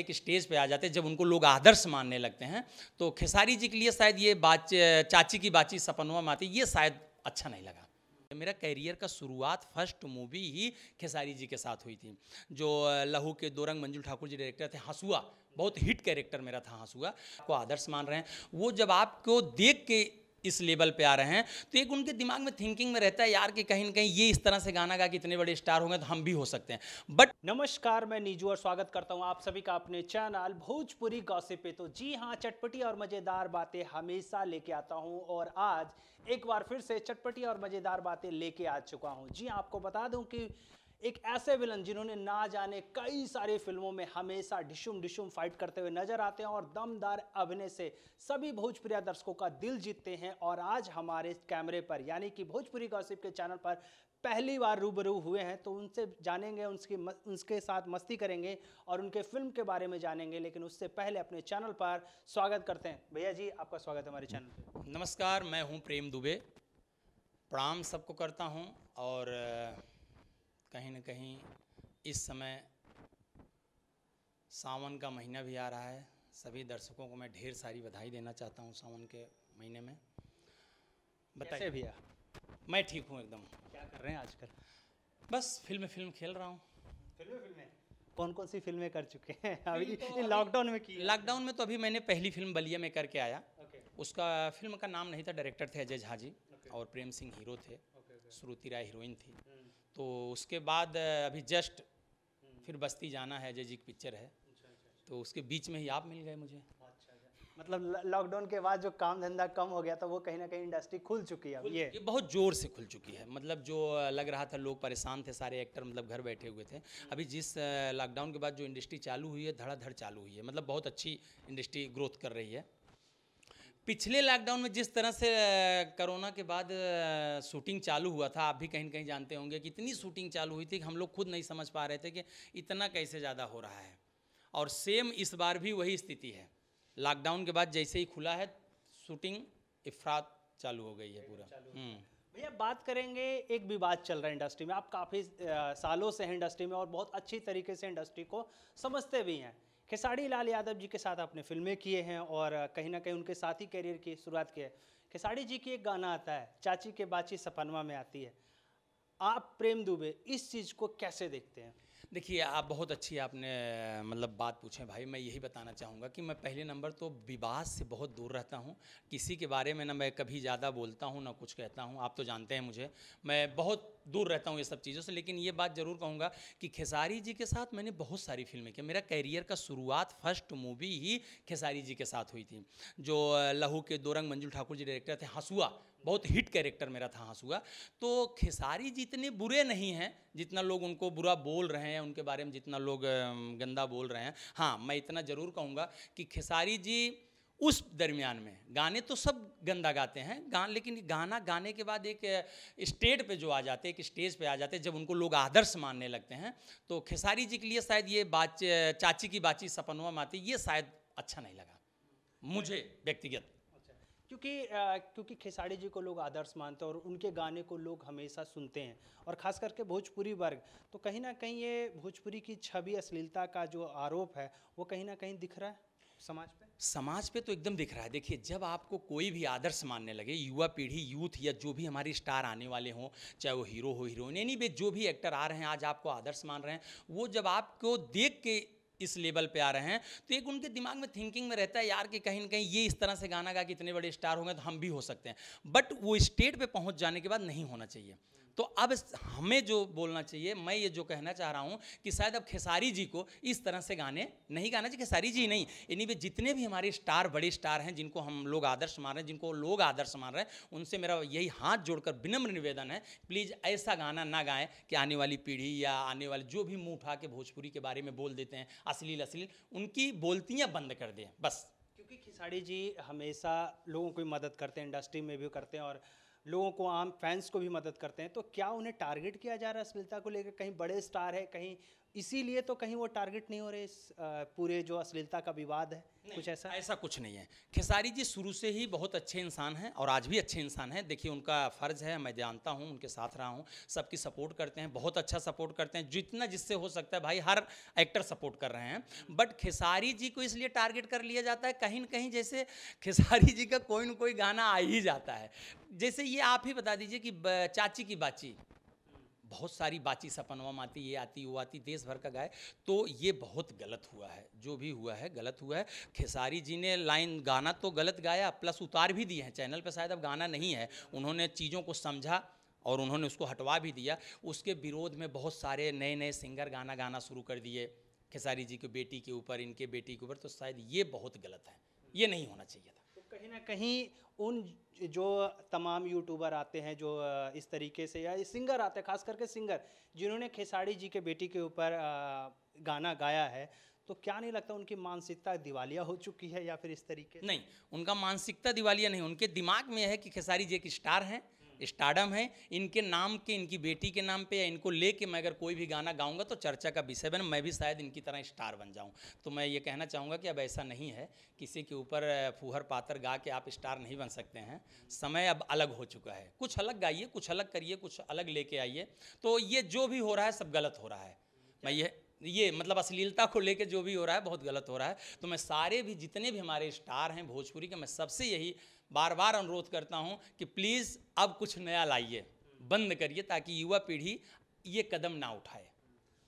एक स्टेज पे आ जाते हैं जब उनको लोग आदर्श मानने लगते हैं तो खेसारी जी के लिए शायद ये बात चाची की बातचीत सपनवा माती ये शायद अच्छा नहीं लगा मेरा करियर का शुरुआत फर्स्ट मूवी ही खेसारी जी के साथ हुई थी जो लहू के दो रंग मंजुल ठाकुर जी डायरेक्टर थे हंसुआ बहुत हिट कैरेक्टर मेरा था हंसुआ को आदर्श मान रहे हैं वो जब आपको देख के इस लेवल पे आ रहे हैं तो एक उनके दिमाग में थिंकिंग में रहता है यार कि कहीं ना कहीं ये इस तरह से गाना गा कि इतने बड़े स्टार होंगे तो हम भी हो सकते हैं बट नमस्कार मैं नीजू और स्वागत करता हूँ आप सभी का अपने चैनल भोजपुरी गॉसिप पे तो जी हाँ चटपटी और मज़ेदार बातें हमेशा लेके आता हूँ और आज एक बार फिर से चटपटी और मज़ेदार बातें लेके आ चुका हूँ जी आपको बता दूँ कि एक ऐसे विलन जिन्होंने ना जाने कई सारी फिल्मों में हमेशा डिशुम डिशुम फाइट करते हुए नजर आते हैं और दमदार अभिनय से सभी भोजपुरी दर्शकों का दिल जीतते हैं और आज हमारे कैमरे पर यानी कि भोजपुरी गॉसिप के चैनल पर पहली बार रूबरू हुए हैं तो उनसे जानेंगे उनकी उनके साथ मस्ती करेंगे और उनके फिल्म के बारे में जानेंगे लेकिन उससे पहले अपने चैनल पर स्वागत करते हैं भैया जी आपका स्वागत है हमारे चैनल पर नमस्कार मैं हूँ प्रेम दुबे प्रणाम सबको करता हूँ और न कहीं इस समय सावन का महीना भी आ रहा है सभी दर्शकों को मैं ढेर सारी बधाई देना चाहता हूँ सावन के महीने में बताइए भैया मैं ठीक हूँ एकदम क्या कर रहे हैं आजकल बस फिल्म फिल्म खेल रहा हूँ फिल्म फिल्में कौन कौन सी फिल्में कर चुके हैं अभी तो लॉकडाउन में की लॉकडाउन में तो अभी मैंने पहली फिल्म बलिया में करके आया उसका फिल्म का नाम नहीं था डायरेक्टर थे अजय झा जी और प्रेम सिंह हीरो थे श्रुति राय हीरोइन थी तो उसके बाद अभी जस्ट हम्म। फिर बस्ती जाना है जय जी की पिक्चर है अच्छा, अच्छा, अच्छा। तो उसके बीच में ही आप मिल गए मुझे मतलब लॉकडाउन के बाद जो काम धंधा कम हो गया था वो कहीं ना कहीं इंडस्ट्री खुल चुकी है ये ये बहुत जोर से खुल चुकी है मतलब जो लग रहा था लोग परेशान थे सारे एक्टर मतलब घर बैठे हुए थे हम्म। अभी जिस लॉकडाउन के बाद जो इंडस्ट्री चालू हुई है धड़ाधड़ चालू हुई है मतलब बहुत अच्छी इंडस्ट्री ग्रोथ कर रही है पिछले लॉकडाउन में जिस तरह से कोरोना के बाद शूटिंग चालू हुआ था आप भी कहीं कहीं जानते होंगे कि इतनी शूटिंग चालू हुई थी कि हम लोग खुद नहीं समझ पा रहे थे कि इतना कैसे ज़्यादा हो रहा है और सेम इस बार भी वही स्थिति है लॉकडाउन के बाद जैसे ही खुला है शूटिंग इफरात चालू हो गई है पूरा हम्म। भैया बात करेंगे एक विवाद चल रहा है इंडस्ट्री में आप काफ़ी सालों से हैं इंडस्ट्री में और बहुत अच्छी तरीके से इंडस्ट्री को समझते भी हैं खेसारी लाल यादव जी के साथ आपने फिल्में किए हैं और कहीं ना कहीं उनके साथ ही करियर की शुरुआत की है खेसारी जी की एक गाना आता है चाची के बाची सपनवा में आती है आप प्रेम दुबे इस चीज़ को कैसे देखते हैं देखिए आप बहुत अच्छी आपने मतलब बात पूछे भाई मैं यही बताना चाहूँगा कि मैं पहले नंबर तो विवाद से बहुत दूर रहता हूँ किसी के बारे में ना मैं कभी ज़्यादा बोलता हूँ ना कुछ कहता हूँ आप तो जानते हैं मुझे मैं बहुत दूर रहता हूँ ये सब चीज़ों से लेकिन ये बात ज़रूर कहूँगा कि खेसारी जी के साथ मैंने बहुत सारी फिल्में की मेरा कैरियर का शुरुआत फर्स्ट मूवी ही खेसारी जी के साथ हुई थी जो लहू के दो रंग मंजुल ठाकुर जी डायरेक्टर थे हंसुआ बहुत हिट कैरेक्टर मेरा था हंसुआ तो खेसारी जी इतने बुरे नहीं हैं जितना लोग उनको बुरा बोल रहे हैं उनके बारे में जितना लोग गंदा बोल रहे हैं हाँ मैं इतना ज़रूर कहूँगा कि खेसारी जी उस दरमियान में गाने तो सब गंदा गाते हैं गा लेकिन गाना गाने के बाद एक स्टेज पे जो आ जाते एक स्टेज पे आ जाते जब उनको लोग आदर्श मानने लगते हैं तो खेसारी जी के लिए शायद ये बात चाची की बातचीत सपनवा माती ये शायद अच्छा नहीं लगा मुझे व्यक्तिगत अच्छा, क्योंकि क्योंकि खेसारी जी को लोग आदर्श मानते हैं और उनके गाने को लोग हमेशा सुनते हैं और ख़ास करके भोजपुरी वर्ग तो कहीं ना कहीं ये भोजपुरी की छवि अश्लीलता का जो आरोप है वो कहीं ना कहीं दिख रहा है समाज पे समाज पे तो एकदम दिख रहा है देखिए जब आपको कोई भी आदर्श मानने लगे युवा पीढ़ी यूथ या जो भी हमारी स्टार आने वाले हों चाहे वो हीरो हो हीरोइन एनी वे जो भी एक्टर आ रहे हैं आज आपको आदर्श मान रहे हैं वो जब आपको देख के इस लेवल पे आ रहे हैं तो एक उनके दिमाग में थिंकिंग में रहता है यार कि कहीं ना कहीं ये इस तरह से गाना गा कि इतने बड़े स्टार होंगे तो हम भी हो सकते हैं बट वो स्टेट पे पहुंच जाने के बाद नहीं होना चाहिए तो अब हमें जो बोलना चाहिए मैं ये जो कहना चाह रहा हूँ कि शायद अब खेसारी जी को इस तरह से गाने नहीं गाना चाहिए खेसारी जी नहीं इन्हीं वे जितने भी हमारे स्टार बड़े स्टार हैं जिनको हम लोग आदर्श मान रहे हैं जिनको लोग आदर्श मान रहे हैं उनसे मेरा यही हाथ जोड़कर विनम्र निवेदन है प्लीज़ ऐसा गाना ना गाएं कि आने वाली पीढ़ी या आने वाले जो भी मुँह उठा के भोजपुरी के बारे में बोल देते हैं अश्लील अश्लील उनकी बोलतियाँ बंद कर दें बस क्योंकि खिसाड़ी जी हमेशा लोगों की मदद करते हैं इंडस्ट्री में भी करते हैं और लोगों को आम फैंस को भी मदद करते हैं तो क्या उन्हें टारगेट किया जा रहा है अश्लीलता को लेकर कहीं बड़े स्टार है कहीं इसीलिए तो कहीं वो टारगेट नहीं हो रहे इस पूरे जो अश्लीलता का विवाद है कुछ ऐसा ऐसा कुछ नहीं है खेसारी जी शुरू से ही बहुत अच्छे इंसान हैं और आज भी अच्छे इंसान हैं देखिए उनका फ़र्ज़ है मैं जानता हूँ उनके साथ रहा हूँ सबकी सपोर्ट करते हैं बहुत अच्छा सपोर्ट करते हैं जितना जिससे हो सकता है भाई हर एक्टर सपोर्ट कर रहे हैं बट खेसारी जी को इसलिए टारगेट कर लिया जाता है कहीं ना कहीं जैसे खेसारी जी का कोई ना कोई गाना आ ही जाता है जैसे ये आप ही बता दीजिए कि चाची की बाची बहुत सारी बाची सपनवम आती ये आती वो आती देश भर का गाए तो ये बहुत गलत हुआ है जो भी हुआ है गलत हुआ है खेसारी जी ने लाइन गाना तो गलत गाया प्लस उतार भी दिए हैं चैनल पर शायद अब गाना नहीं है उन्होंने चीज़ों को समझा और उन्होंने उसको हटवा भी दिया उसके विरोध में बहुत सारे नए नए सिंगर गाना गाना शुरू कर दिए खेसारी जी की बेटी के ऊपर इनके बेटी के ऊपर तो शायद ये बहुत गलत है ये नहीं होना चाहिए था कहीं ना कहीं उन जो तमाम यूट्यूबर आते हैं जो इस तरीके से या सिंगर आते हैं खास करके सिंगर जिन्होंने खेसारी जी के बेटी के ऊपर गाना गाया है तो क्या नहीं लगता उनकी मानसिकता दिवालिया हो चुकी है या फिर इस तरीके नहीं उनका मानसिकता दिवालिया नहीं उनके दिमाग में है कि खेसारी जी एक स्टार हैं स्टार्डम है इनके नाम के इनकी बेटी के नाम पे या इनको लेके मैं अगर कोई भी गाना गाऊंगा तो चर्चा का विषय बने मैं भी शायद इनकी तरह स्टार बन जाऊँ तो मैं ये कहना चाहूँगा कि अब ऐसा नहीं है किसी के ऊपर फूहर पातर गा के आप स्टार नहीं बन सकते हैं समय अब अलग हो चुका है कुछ अलग गाइए कुछ अलग करिए कुछ अलग लेके आइए तो ये जो भी हो रहा है सब गलत हो रहा है मैं ये ये मतलब अश्लीलता को लेके जो भी हो रहा है बहुत गलत हो रहा है तो मैं सारे भी जितने भी हमारे स्टार हैं भोजपुरी के मैं सबसे यही बार बार अनुरोध करता हूँ कि प्लीज़ अब कुछ नया लाइए बंद करिए ताकि युवा पीढ़ी ये कदम ना उठाए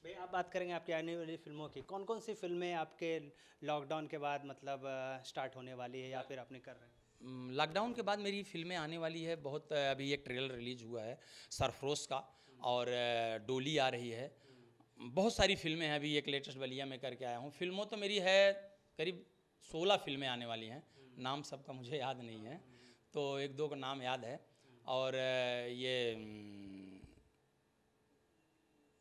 भाई आप बात करेंगे आपकी आने वाली फिल्मों की कौन कौन सी फिल्में आपके लॉकडाउन के बाद मतलब स्टार्ट होने वाली है या फिर आपने कर रहे हैं लॉकडाउन के बाद मेरी फिल्में आने वाली है बहुत अभी एक ट्रेलर रिलीज हुआ है सरफरोश का और डोली आ रही है बहुत सारी फिल्में हैं अभी एक लेटेस्ट बलिया में करके आया हूँ फिल्मों तो मेरी है करीब सोलह फिल्में आने वाली हैं नाम सबका मुझे याद नहीं है तो एक दो का नाम याद है और ये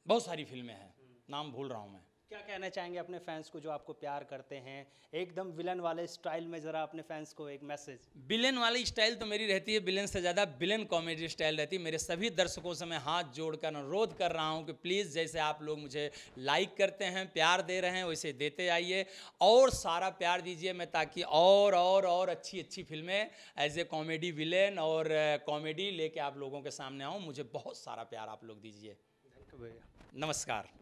बहुत सारी फिल्में हैं नाम भूल रहा हूँ मैं क्या कहना चाहेंगे अपने फैंस को जो आपको प्यार करते हैं एकदम विलन वाले स्टाइल में ज़रा अपने फैंस को एक मैसेज विलन वाली स्टाइल तो मेरी रहती है विलन से ज़्यादा विलन कॉमेडी स्टाइल रहती है मेरे सभी दर्शकों से मैं हाथ जोड़कर अनुरोध कर रहा हूँ कि प्लीज़ जैसे आप लोग मुझे लाइक करते हैं प्यार दे रहे हैं वैसे देते आइए और सारा प्यार दीजिए मैं ताकि और और और अच्छी अच्छी फिल्में एज ए कॉमेडी विलेन और कॉमेडी लेके आप लोगों के सामने आऊँ मुझे बहुत सारा प्यार आप लोग दीजिए नमस्कार